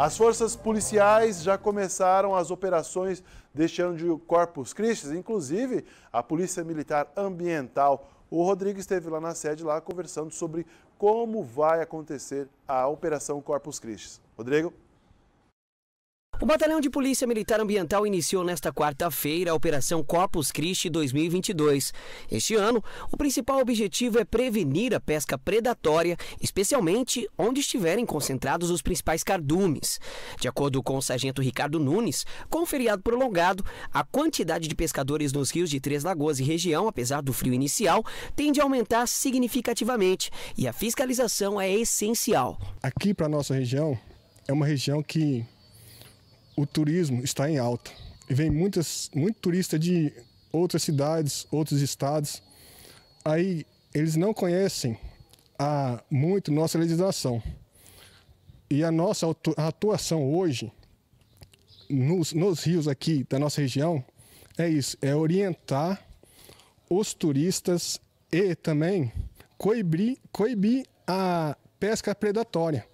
As forças policiais já começaram as operações deste ano de Corpus Christi, inclusive a Polícia Militar Ambiental. O Rodrigo esteve lá na sede, lá conversando sobre como vai acontecer a Operação Corpus Christi. Rodrigo? O Batalhão de Polícia Militar Ambiental iniciou nesta quarta-feira a Operação Corpus Christi 2022. Este ano, o principal objetivo é prevenir a pesca predatória, especialmente onde estiverem concentrados os principais cardumes. De acordo com o sargento Ricardo Nunes, com o feriado prolongado, a quantidade de pescadores nos rios de Três Lagoas e região, apesar do frio inicial, tende a aumentar significativamente e a fiscalização é essencial. Aqui para nossa região é uma região que o turismo está em alta e vem muitas, muito turista de outras cidades, outros estados. Aí eles não conhecem a, muito nossa legislação. E a nossa atuação hoje nos, nos rios aqui da nossa região é isso, é orientar os turistas e também coibir, coibir a pesca predatória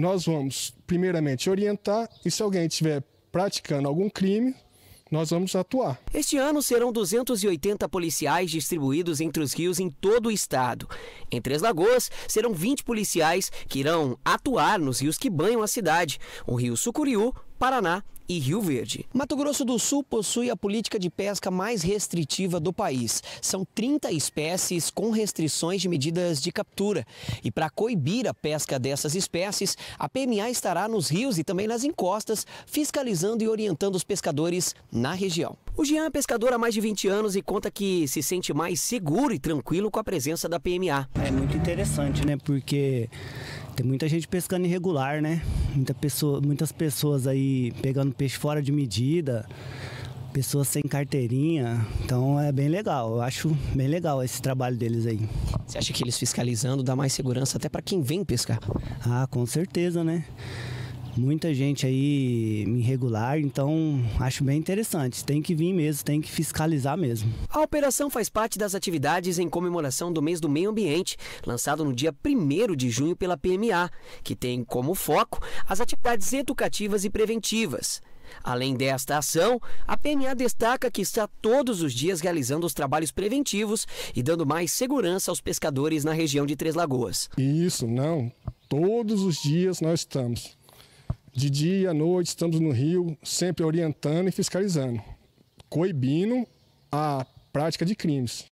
nós vamos, primeiramente, orientar e se alguém estiver praticando algum crime, nós vamos atuar. Este ano serão 280 policiais distribuídos entre os rios em todo o estado. Em Três Lagoas, serão 20 policiais que irão atuar nos rios que banham a cidade: o Rio Sucuriú, Paraná e Rio Verde. Mato Grosso do Sul possui a política de pesca mais restritiva do país. São 30 espécies com restrições de medidas de captura. E para coibir a pesca dessas espécies, a PMA estará nos rios e também nas encostas, fiscalizando e orientando os pescadores na região. O Jean é pescador há mais de 20 anos e conta que se sente mais seguro e tranquilo com a presença da PMA. É muito interessante, né? Porque tem muita gente pescando irregular, né? Muita pessoa, muitas pessoas aí pegando peixe fora de medida, pessoas sem carteirinha. Então é bem legal, eu acho bem legal esse trabalho deles aí. Você acha que eles fiscalizando dá mais segurança até para quem vem pescar? Ah, com certeza, né? muita gente aí irregular, então acho bem interessante. Tem que vir mesmo, tem que fiscalizar mesmo. A operação faz parte das atividades em comemoração do mês do meio ambiente, lançado no dia 1 de junho pela PMA, que tem como foco as atividades educativas e preventivas. Além desta ação, a PMA destaca que está todos os dias realizando os trabalhos preventivos e dando mais segurança aos pescadores na região de Três Lagoas. Isso, não. Todos os dias nós estamos de dia e à noite estamos no Rio, sempre orientando e fiscalizando, coibindo a prática de crimes.